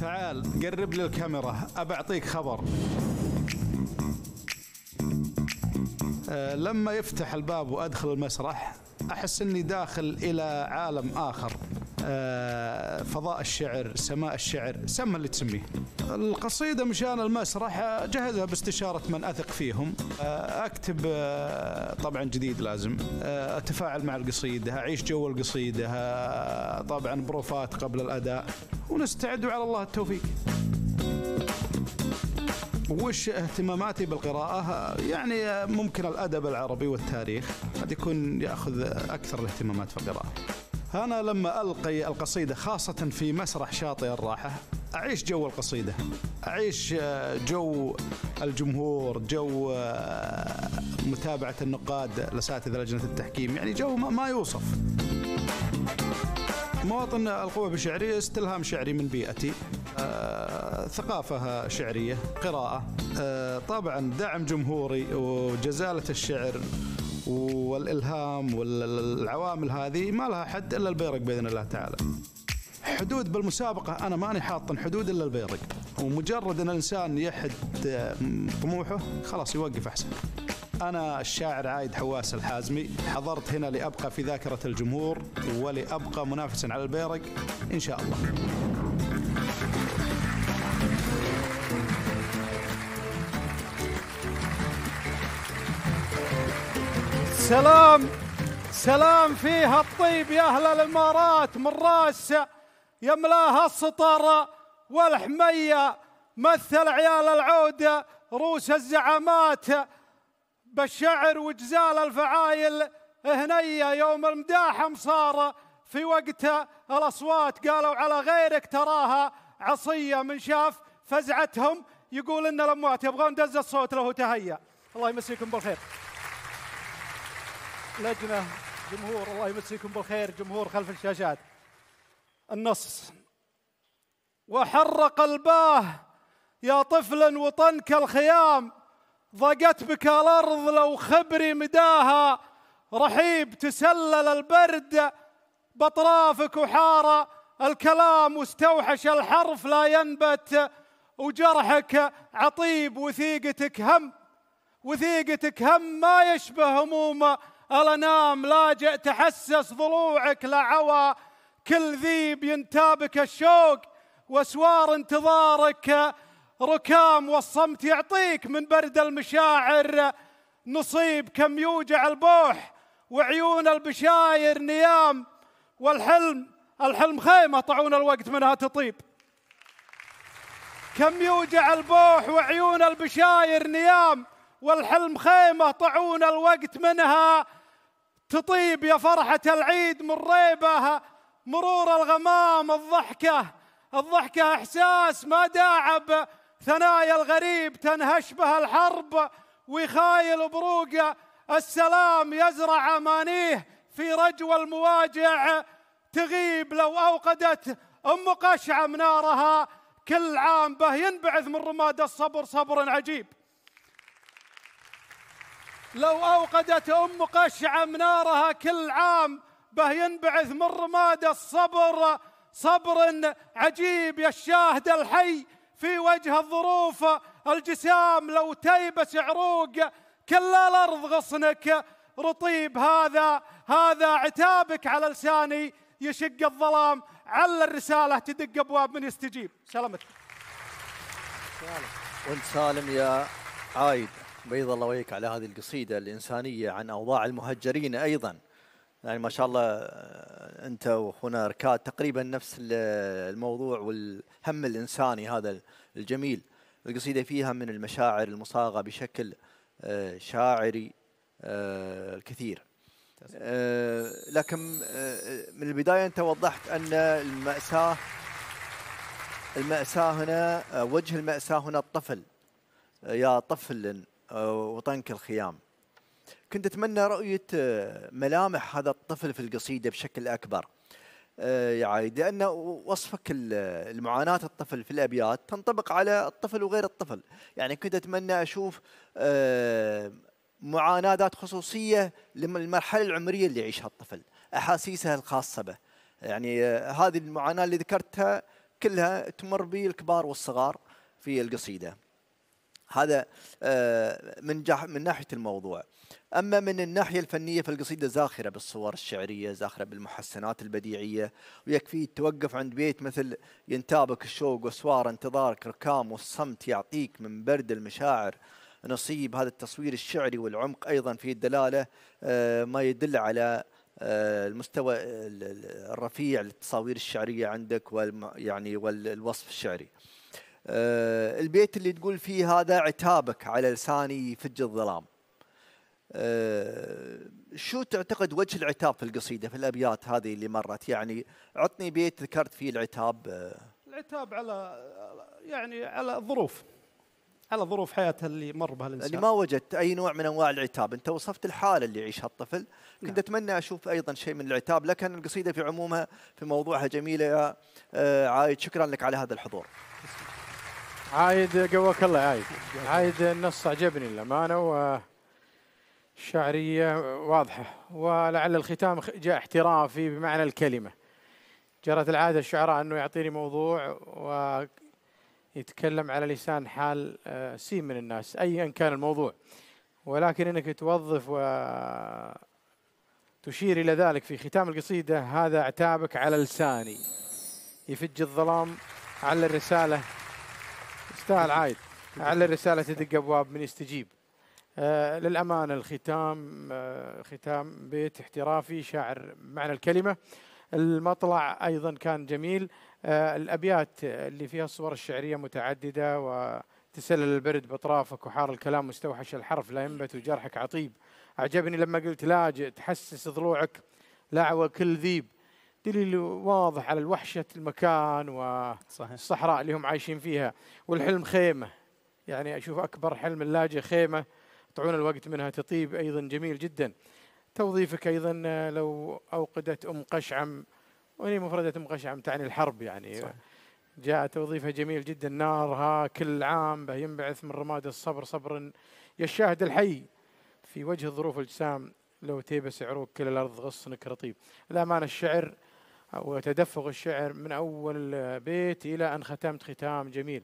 تعال قرب لي الكاميرا أبعطيك خبر أه لما يفتح الباب وأدخل المسرح أحس أني داخل إلى عالم آخر آه، فضاء الشعر سماء الشعر سمى اللي تسميه القصيدة مشان المسرح جهزها باستشارة من أثق فيهم آه، أكتب آه، طبعا جديد لازم أتفاعل مع القصيدة أعيش جو القصيدة طبعا بروفات قبل الأداء ونستعد على الله التوفيق وش اهتماماتي بالقراءة يعني ممكن الأدب العربي والتاريخ قد يكون يأخذ أكثر الاهتمامات في القراءة أنا لما ألقي القصيدة خاصة في مسرح شاطئ الراحة أعيش جو القصيدة أعيش آه، جو الجمهور جو آه، متابعة النقاد لساتذة لجنة التحكيم يعني جو ما يوصف مواطن القوة بشعري استلهام شعري من بيئتي آه، ثقافة شعرية قراءة طبعا دعم جمهوري وجزالة الشعر والالهام والعوامل هذه ما لها حد الا البيرق باذن الله تعالى. حدود بالمسابقه انا ماني حاطن حدود الا البيرق ومجرد ان الانسان يحد آه، طموحه خلاص يوقف احسن. أنا الشاعر عايد حواس الحازمي حضرت هنا لأبقى في ذاكرة الجمهور ولأبقى منافسا على البيرق إن شاء الله سلام سلام فيها الطيب يا أهل الإمارات من راس يملاها السطر والحمية مثل عيال العود رؤوس الزعامات بالشعر وجزال الفعايل هنية يوم المداح مصار في وقت الأصوات قالوا على غيرك تراها عصية من شاف فزعتهم يقول إن الأموات يبغون دز الصوت له تهيأ الله يمسيكم بالخير لجنة جمهور الله يمسيكم بالخير جمهور خلف الشاشات النص وحر قلباه يا طفلا وطنك الخيام ضاقت بك الأرض لو خبري مداها رحيب تسلل البرد بطرافك وحار الكلام واستوحش الحرف لا ينبت وجرحك عطيب وثيقتك هم وثيقتك هم ما يشبه هموم ألا نام لاجئ تحسس ضلوعك لعوى كل ذيب ينتابك الشوق واسوار انتظارك ركام والصمت يعطيك من برد المشاعر نصيب كم يوجع البوح وعيون البشاير نيام والحلم الحلم خيمة طعون الوقت منها تطيب كم يوجع البوح وعيون البشاير نيام والحلم خيمة طعون الوقت منها تطيب يا فرحة العيد من ريبه مرور الغمام الضحكة الضحكة إحساس ما داعب ثنايا الغريب تنهش به الحرب ويخايل بروق السلام يزرع أمانيه في رجوى المواجع تغيب لو أوقدت أم قشعم نارها كل عام به ينبعث من رماد الصبر صبر عجيب لو أوقدت أم قشعة منارها كل عام به ينبعث من رماد الصبر صبر عجيب يا الشاهد الحي في وجه الظروف الجسام لو تيبس عروق كل الأرض غصنك رطيب هذا هذا عتابك على لساني يشق الظلام على الرسالة تدق أبواب من يستجيب سلامتك وانت سالم يا عايد بيض الله وجهك على هذه القصيدة الإنسانية عن أوضاع المهجرين أيضا يعني ما شاء الله آه، أنت وأخونا ركاد تقريبا نفس الموضوع والهم الإنساني هذا الجميل القصيدة فيها من المشاعر المصاغة بشكل آه، شاعري آه، الكثير لكن من البداية أنت وضحت أن المأساة المأساة هنا وجه المأساة هنا الطفل يا طفل وطنك الخيام كنت أتمنى رؤية آه، ملامح هذا الطفل في القصيدة بشكل أكبر آه، يعني لأن وصفك آه، المعاناة الطفل في الأبيات تنطبق على الطفل وغير الطفل يعني كنت أتمنى أشوف معاناة ذات خصوصية للمرحلة العمرية اللي يعيشها الطفل أحاسيسه الخاصة به يعني هذه المعاناة اللي ذكرتها كلها تمر الكبار والصغار في القصيده هذا آه، من من ناحيه الموضوع اما من الناحيه الفنيه فالقصيده زاخره بالصور الشعريه زاخره بالمحسنات البديعيه ويكفي التوقف عند بيت مثل ينتابك الشوق وسوار انتظارك ركام والصمت يعطيك من برد المشاعر نصيب هذا التصوير الشعري والعمق ايضا في الدلاله آه، ما يدل على آه، المستوى الرفيع للتصاوير الشعريه عندك يعني والوصف الشعري أه البيت اللي تقول فيه هذا عتابك على لساني فج الظلام أه شو تعتقد وجه العتاب في القصيده في الابيات هذه اللي مرت يعني عطني بيت ذكرت فيه العتاب آه. العتاب على يعني على ظروف على ظروف حياته اللي مر بها الانسان اللي ما وجدت اي نوع من انواع العتاب انت وصفت الحاله اللي يعيشها الطفل نعم. كنت نعم. اتمنى اشوف ايضا شيء من العتاب لكن القصيده في عمومها في موضوعها جميله يا آه، عايد شكرا لك على هذا الحضور عايد قواك الله عايد عايد النص عجبني للأمانة وشعريه واضحة ولعل الختام جاء احترافي بمعنى الكلمة جرت العادة الشعراء أنه يعطيني موضوع ويتكلم على لسان حال آه، سين من الناس أيا كان الموضوع ولكن أنك توظف وتشير إلى ذلك في ختام القصيدة هذا اعتابك على لساني يفج الظلام على الرسالة يستاهل عايد على الرساله تدق ابواب من يستجيب آه للأمانة الختام آه ختام بيت احترافي شاعر معنى الكلمة المطلع أيضا كان جميل آه الأبيات اللي فيها الصور الشعرية متعددة وتسلل البرد بأطرافك وحار الكلام مستوحش الحرف لا ينبت وجرحك عطيب أعجبني لما قلت لاجئ تحسس ضلوعك لعوى كل ذيب دليل واضح على الوحشة المكان والصحراء اللي هم عايشين فيها والحلم خيمة يعني أشوف أكبر حلم اللاجئ خيمة طعون الوقت منها تطيب أيضا جميل جدا توظيفك أيضا آه، لو أوقدت أم قشعم وهي مفردة أم قشعم تعني الحرب يعني صحيح. جاء توظيفها جميل جدا نارها كل عام به ينبعث من رماد الصبر صبر يشاهد الحي في وجه ظروف الجسام لو تيبس عروق كل الأرض غصنك رطيب الأمانة الشعر وتدفق الشعر من أول بيت إلى أن ختمت ختام جميل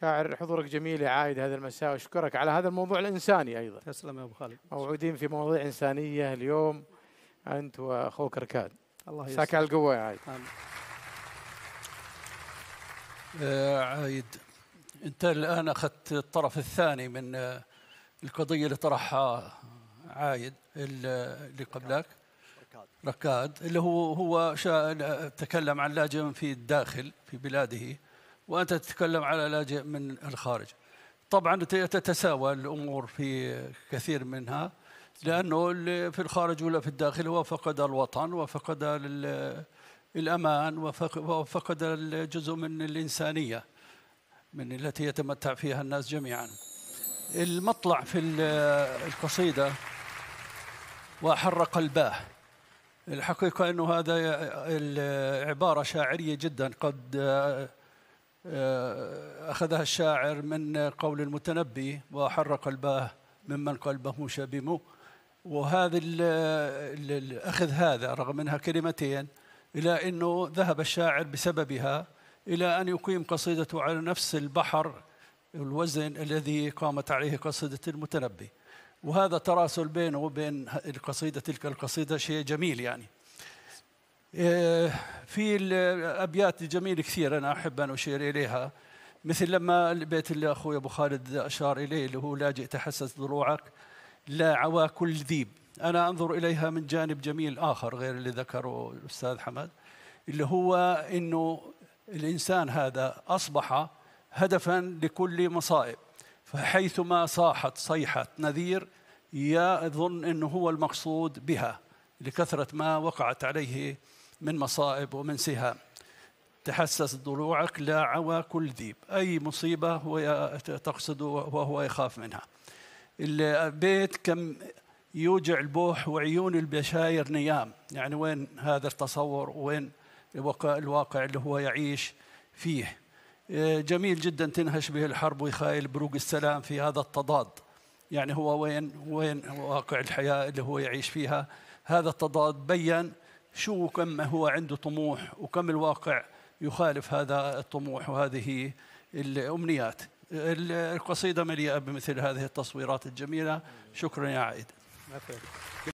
شاعر حضورك جميل يا عايد هذا المساء وشكرك على هذا الموضوع الإنساني أيضا تسلم يا أبو خالد موعودين في مواضيع إنسانية اليوم أنت وأخوك ركاد الله يسلمك ساك على القوة يا عايد آه عايد أنت الآن أخذت الطرف الثاني من آه، القضية اللي طرحها عايد اللي قبلك ركاد ركاد اللي هو هو شا... تكلم عن لاجئ في الداخل في بلاده وانت تتكلم على لاجئ من الخارج طبعا تتساوى الامور في كثير منها لانه اللي في الخارج ولا في الداخل هو فقد الوطن وفقد الامان وفقد الجزء من الانسانيه من التي يتمتع فيها الناس جميعا المطلع في القصيده واحر قلباه الحقيقة أنه هذا العبارة شاعرية جدا قد آه، أخذها الشاعر من قول المتنبي وحر قلبه ممن قلبه شبم وهذا الأخذ هذا رغم أنها كلمتين إلى أنه ذهب الشاعر بسببها إلى أن يقيم قصيدته على نفس البحر الوزن الذي قامت عليه قصيدة المتنبي وهذا تراسل بينه وبين القصيدة تلك القصيدة شيء جميل يعني إيه، في الأبيات جميلة كثير أنا أحب أن أشير إليها مثل لما البيت اللي أخوي أبو خالد أشار إليه اللي هو لاجئ تحسس ضلوعك لا عوا كل ذيب أنا أنظر إليها من جانب جميل آخر غير اللي ذكره الأستاذ حمد اللي هو أنه الإنسان هذا أصبح هدفا لكل مصائب فحيثما صاحت صيحة نذير يظن أنه هو المقصود بها لكثرة ما وقعت عليه من مصائب ومن سهام تحسس ضلوعك لا عوى كل ذيب أي مصيبة هو تقصد وهو يخاف منها البيت كم يوجع البوح وعيون البشاير نيام يعني وين هذا التصور وين الواقع اللي هو يعيش فيه جميل جدا تنهش به الحرب ويخايل بروق السلام في هذا التضاد يعني هو وين وين واقع الحياه اللي هو يعيش فيها هذا التضاد بين شو كم هو عنده طموح وكم الواقع يخالف هذا الطموح وهذه الامنيات القصيده مليئه بمثل هذه التصويرات الجميله شكرا يا عائد